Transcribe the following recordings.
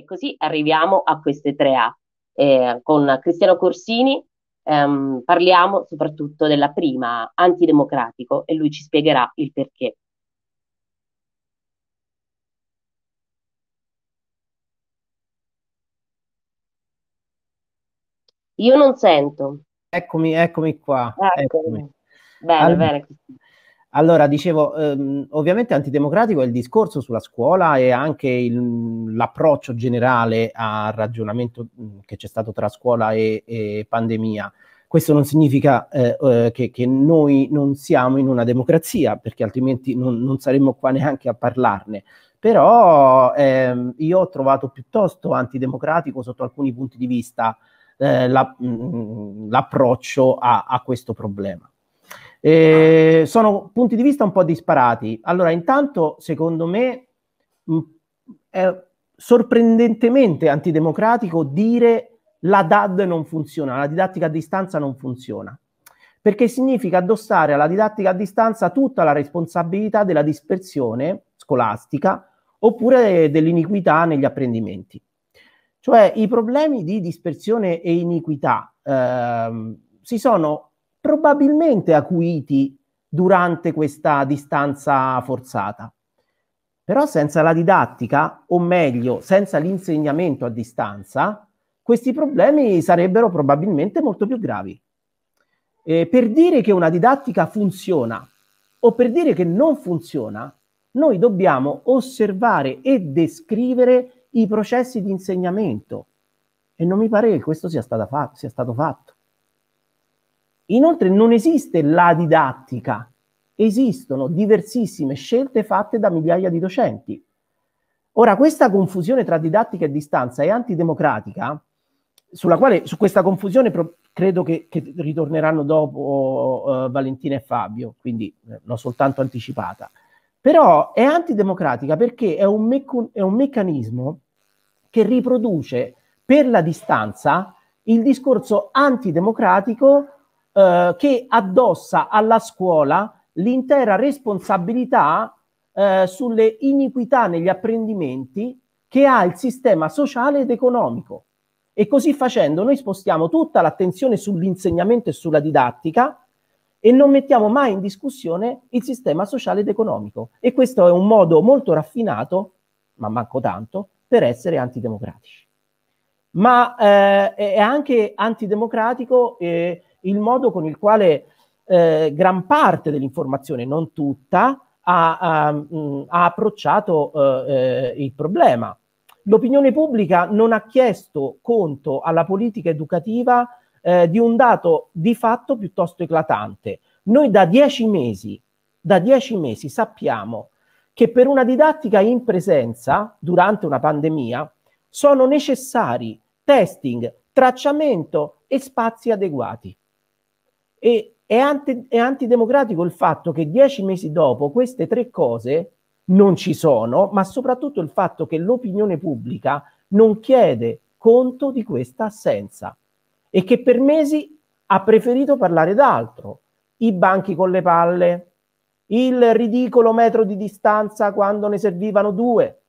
E così arriviamo a queste tre A. Eh, con Cristiano Corsini ehm, parliamo soprattutto della prima, antidemocratico, e lui ci spiegherà il perché. Io non sento. Eccomi, eccomi qua. Eccomi. Eccomi. Bene, allora, bene. Allora, dicevo, ehm, ovviamente antidemocratico è il discorso sulla scuola e anche il, mhmm, l'approccio generale al ragionamento mhmm, che c'è stato tra scuola e, e pandemia. Questo non significa eh, eh, che, che, noi non siamo in una democrazia, perché altrimenti non, non saremmo qua neanche a parlarne. Però ehm, io ho trovato piuttosto antidemocratico sotto alcuni punti di vista eh, la, mh, mhmm, l'approccio a, a questo problema. Eh, sono punti di vista un po' disparati. Allora, intanto, secondo me, mh, mm, è sorprendentemente antidemocratico dire la DAD non funziona, la didattica a distanza non funziona, perché significa addossare alla didattica a distanza tutta la responsabilità della dispersione scolastica oppure dell'iniquità negli apprendimenti. Cioè i problemi di dispersione e iniquità ehm, si sono probabilmente acuiti durante questa distanza forzata. Però senza la didattica, o meglio, senza l'insegnamento a distanza, questi problemi sarebbero probabilmente molto più gravi. Eh, per dire che una didattica funziona o per dire che non funziona, noi dobbiamo osservare e descrivere i processi di insegnamento. E non mi pare che questo sia, sia stato fatto. Inoltre non esiste la didattica, esistono diversissime scelte fatte da migliaia di docenti. Ora, questa confusione tra didattica e distanza è antidemocratica, sulla quale, su questa confusione pro- credo che, che, ritorneranno dopo uh, Valentina e Fabio, quindi eh, l'ho soltanto anticipata. Però è antidemocratica perché è un, mecc- è un meccanismo che riproduce per la distanza il discorso antidemocratico eh, che addossa alla scuola l'intera responsabilità eh, sulle iniquità negli apprendimenti che ha il sistema sociale ed economico. E così facendo noi spostiamo tutta l'attenzione sull'insegnamento e sulla didattica e non mettiamo mai in discussione il sistema sociale ed economico. E questo è un modo molto raffinato, ma manco tanto, per essere antidemocratici. Ma eh, è anche antidemocratico eh, il modo con il quale eh, gran parte dell'informazione, non tutta, ha, ha, mh, ha approcciato eh, eh, il problema. L'opinione pubblica non ha chiesto conto alla politica educativa eh, di un dato di fatto piuttosto eclatante. Noi da dieci mesi, da dieci mesi sappiamo che per una didattica in presenza durante una pandemia sono necessari testing, tracciamento e spazi adeguati. E è, ante, è antidemocratico il fatto che dieci mesi dopo queste tre cose non ci sono, ma soprattutto il fatto che l'opinione pubblica non chiede conto di questa assenza e che per mesi ha preferito parlare d'altro. I banchi con le palle, il ridicolo metro di distanza quando ne servivano due,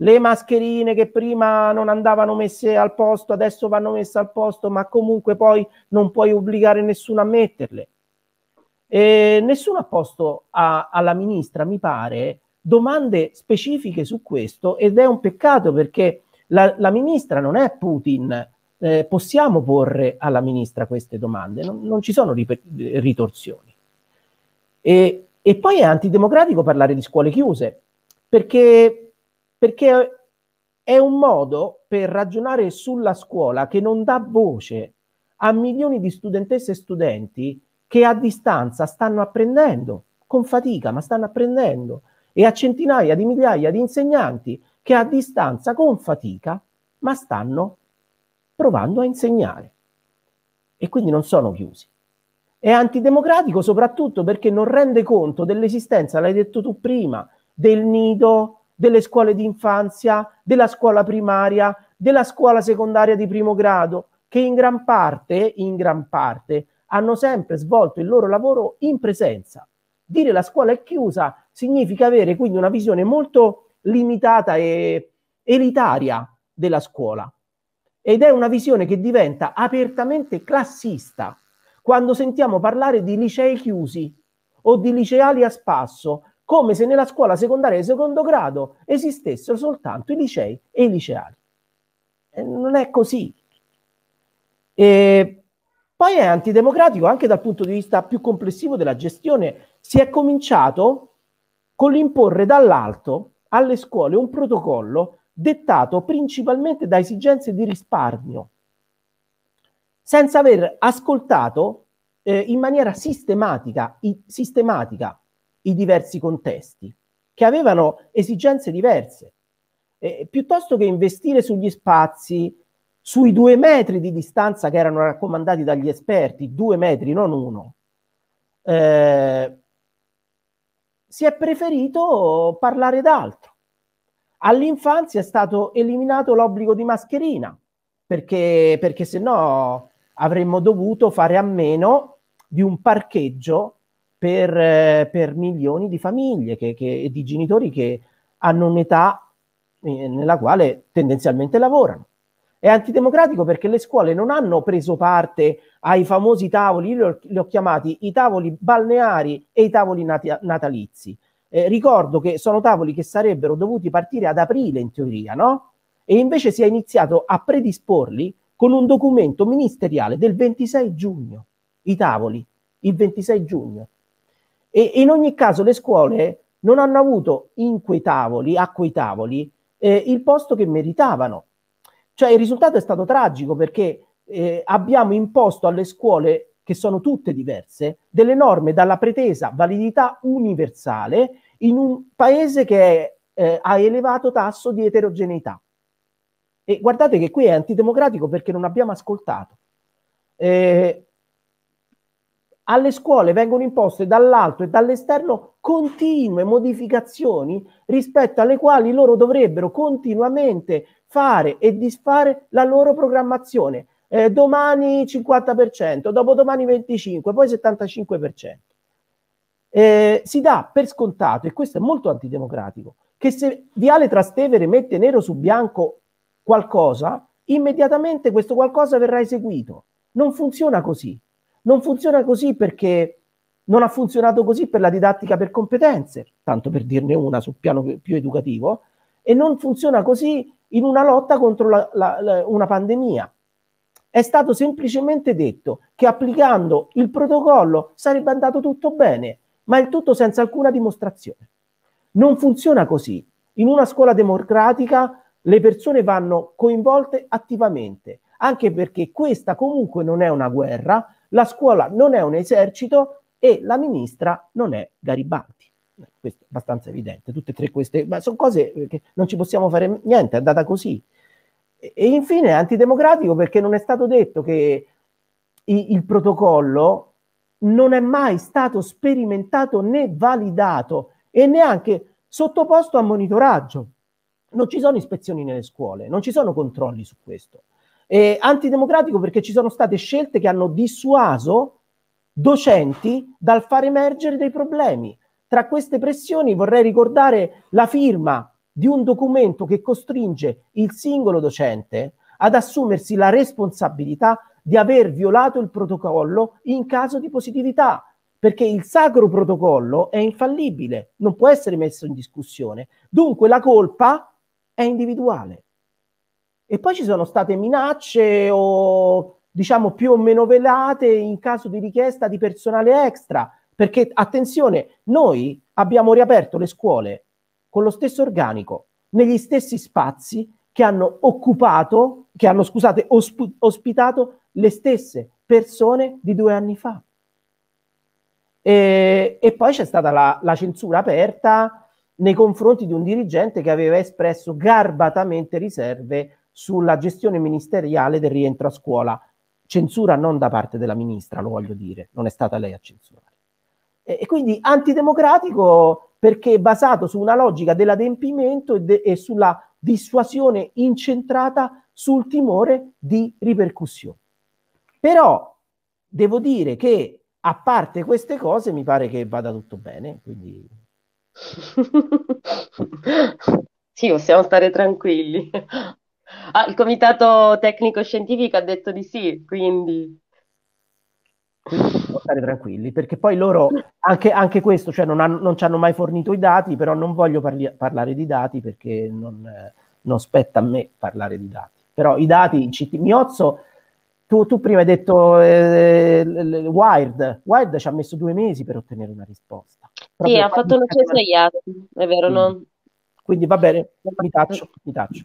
le mascherine che prima non andavano messe al posto, adesso vanno messe al posto, ma comunque poi non puoi obbligare nessuno a metterle. E nessuno ha posto a, alla ministra, mi pare, domande specifiche su questo ed è un peccato perché la, la ministra non è Putin. Eh, possiamo porre alla ministra queste domande, non, non ci sono rip- ritorsioni. E, e poi è antidemocratico parlare di scuole chiuse, perché perché è un modo per ragionare sulla scuola che non dà voce a milioni di studentesse e studenti che a distanza stanno apprendendo, con fatica, ma stanno apprendendo, e a centinaia di migliaia di insegnanti che a distanza, con fatica, ma stanno provando a insegnare. E quindi non sono chiusi. È antidemocratico soprattutto perché non rende conto dell'esistenza, l'hai detto tu prima, del nido delle scuole di infanzia, della scuola primaria, della scuola secondaria di primo grado, che in gran parte, in gran parte, hanno sempre svolto il loro lavoro in presenza. Dire la scuola è chiusa significa avere quindi una visione molto limitata e elitaria della scuola. Ed è una visione che diventa apertamente classista quando sentiamo parlare di licei chiusi o di liceali a spasso, come se nella scuola secondaria di secondo grado esistessero soltanto i licei e i liceali. E non è così. E poi è antidemocratico anche dal punto di vista più complessivo della gestione. Si è cominciato con l'imporre dall'alto alle scuole un protocollo dettato principalmente da esigenze di risparmio, senza aver ascoltato eh, in maniera sistematica, i, sistematica i diversi contesti, che avevano esigenze diverse. Eh, piuttosto che investire sugli spazi, sui due metri di distanza che erano raccomandati dagli esperti, due metri, non uno, eh, si è preferito parlare d'altro. All'infanzia è stato eliminato l'obbligo di mascherina, perché, perché se no avremmo dovuto fare a meno di un parcheggio per, eh, per milioni di famiglie e di genitori che hanno un'età eh, nella quale tendenzialmente lavorano. È antidemocratico perché le scuole non hanno preso parte ai famosi tavoli, io li ho, li ho chiamati i tavoli balneari e i tavoli nati, natalizi. Eh, ricordo che sono tavoli che sarebbero dovuti partire ad aprile in teoria, no? E invece si è iniziato a predisporli con un documento ministeriale del 26 giugno, i tavoli, il 26 giugno. E in ogni caso le scuole non hanno avuto in quei tavoli, a quei tavoli, eh, il posto che meritavano. Cioè il risultato è stato tragico perché eh, abbiamo imposto alle scuole, che sono tutte diverse, delle norme dalla pretesa validità universale in un paese che è, eh, ha elevato tasso di eterogeneità. E guardate che qui è antidemocratico perché non abbiamo ascoltato. Eh, alle scuole vengono imposte dall'alto e dall'esterno continue modificazioni rispetto alle quali loro dovrebbero continuamente fare e disfare la loro programmazione. Eh, domani 50%, dopodomani 25%, poi 75%. Eh, si dà per scontato, e questo è molto antidemocratico, che se Viale Trastevere mette nero su bianco qualcosa, immediatamente questo qualcosa verrà eseguito. Non funziona così. Non funziona così perché non ha funzionato così per la didattica per competenze, tanto per dirne una sul piano più educativo, e non funziona così in una lotta contro la, la, la, una pandemia. È stato semplicemente detto che applicando il protocollo sarebbe andato tutto bene, ma il tutto senza alcuna dimostrazione. Non funziona così. In una scuola democratica le persone vanno coinvolte attivamente, anche perché questa comunque non è una guerra, la scuola non è un esercito e la ministra non è Garibaldi. Questo è abbastanza evidente, tutte e tre queste, ma sono cose che non ci possiamo fare niente, è andata così. E, e infine è antidemocratico perché non è stato detto che i, il protocollo non è mai stato sperimentato né validato e neanche sottoposto a monitoraggio. Non ci sono ispezioni nelle scuole, non ci sono controlli su questo eh, antidemocratico perché ci sono state scelte che hanno dissuaso docenti dal far emergere dei problemi. Tra queste pressioni vorrei ricordare la firma di un documento che costringe il singolo docente ad assumersi la responsabilità di aver violato il protocollo in caso di positività, perché il sacro protocollo è infallibile, non può essere messo in discussione. Dunque la colpa è individuale. E poi ci sono state minacce o diciamo più o meno velate in caso di richiesta di personale extra, perché attenzione, noi abbiamo riaperto le scuole con lo stesso organico, negli stessi spazi che hanno occupato, che hanno scusate, osp- ospitato le stesse persone di due anni fa. E, e poi c'è stata la, la censura aperta nei confronti di un dirigente che aveva espresso garbatamente riserve sulla gestione ministeriale del rientro a scuola. Censura non da parte della ministra, lo voglio dire, non è stata lei a censurare. E, e quindi antidemocratico perché è basato su una logica dell'adempimento e, de, e sulla dissuasione incentrata sul timore di ripercussioni. Però devo dire che a parte queste cose mi pare che vada tutto bene, quindi... sì, possiamo stare tranquilli. Ah, il comitato tecnico scientifico ha detto di sì, quindi... Quindi stare tranquilli, perché poi loro, anche, anche questo, cioè non, hanno, non, ci hanno mai fornito i dati, però non voglio parli- parlare di dati perché non, eh, non, spetta a me parlare di dati. Però i dati, in CT, Miozzo, tu, tu, prima hai detto eh, eh, Wired, Wired ci ha messo due mesi per ottenere una risposta. Proprio sì, ha fatto agli altri, è vero, sì. no? Quindi va bene, mi taccio, mi taccio.